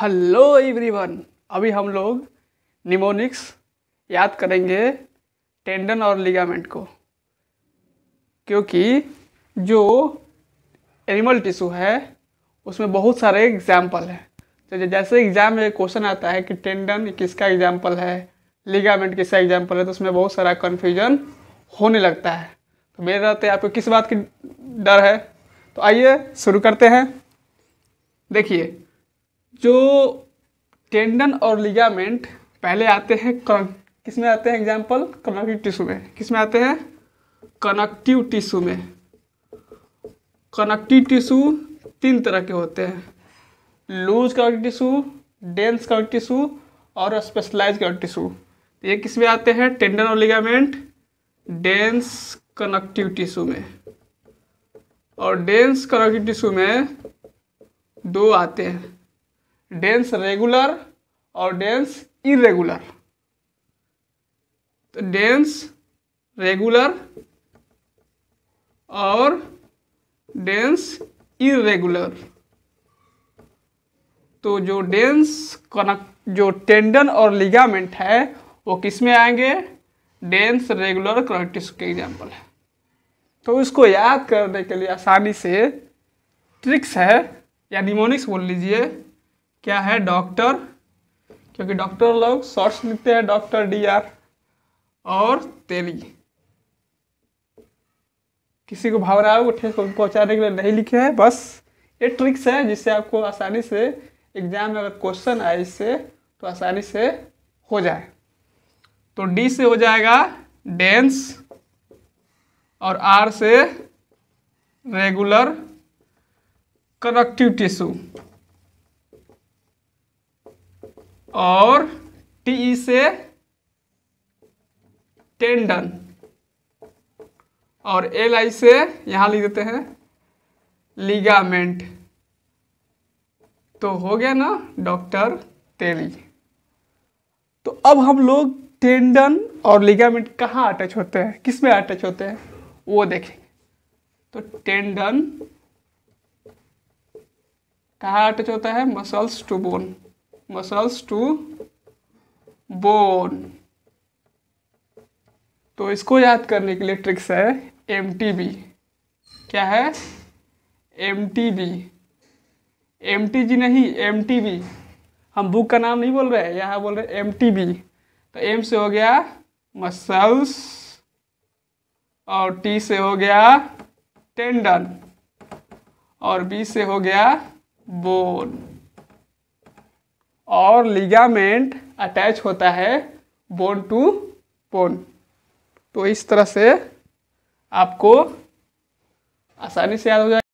hello everyone अभी हम लोग निमोनिक्स याद करेंगे टेंडन और लिगामेंट को क्योंकि जो एनिमल टिश्यू है उसमें बहुत सारे एग्जाम्पल हैं तो जैसे एग्जाम में क्वेश्चन आता है कि टेंडन किसका एग्जाम्पल है लिगामेंट किसका एग्जाम्पल है तो उसमें बहुत सारा कन्फ्यूजन होने लगता है तो मेरे रहते आपको किस बात की डर है तो आइए शुरू करते हैं देखिए जो टेंडन और लिगामेंट पहले आते हैं किस में आते हैं एग्जाम्पल कनेक्टिव टिश्यू में किस में आते हैं कनेक्टिव टिश्यू में कनेक्टिव टिश्यू तीन तरह के होते हैं loose connective tissue dense connective tissue और स्पेशलाइज कनेक्टिव टिश्यू ये किस में आते हैं टेंडन और लिगामेंट डेंस कनेक्टिव टिश्यू में और डेंस कनेक्टिव टिश्यू में दो आते हैं डेंस रेगुलर तो और डेंस इरेगुलर तो डेंस रेगुलर और डेंस इरेगुलर तो जो डेंस कनक जो टेंडन और लिगामेंट है वो किस में आएंगे डेंस रेगुलर कनेक्टिव के एग्जाम्पल है तो इसको याद करने के लिए आसानी से ट्रिक्स है या निमोनिक्स बोल लीजिए क्या है डॉक्टर क्योंकि डॉक्टर लोग शॉर्ट्स लिखते हैं डॉक्टर डी आर और तेली किसी को भावनाओं को ठेस पहुंचाने के लिए नहीं लिखे हैं बस ये ट्रिक्स है जिससे आपको आसानी से एग्जाम में अगर क्वेश्चन आए इससे तो आसानी से हो जाए तो डी से हो जाएगा डेंस और आर से रेगुलर कनेक्टिव टिश्यू और टी से टेंडन और एल आई से यहां लिख देते हैं लिगामेंट तो हो गया ना डॉक्टर तेली तो अब हम लोग टेंडन और लिगामेंट कहाँ अटैच होते हैं किस में अटैच होते हैं वो देखें तो टेंडन कहाँ अटैच होता है muscles to bone muscles to bone तो इसको याद करने के लिए ट्रिक्स है एम टी बी क्या है M T B M T G नहीं एम टी बी हम बुक का नाम नहीं बोल रहे हैं यहाँ बोल रहे एम टी बी तो एम से हो गया मसल्स और टी से हो गया टेंडन और बी से हो गया बोन और लिगामेंट अटैच होता है बोन टू बोन तो इस तरह से आपको आसानी से याद हो जाए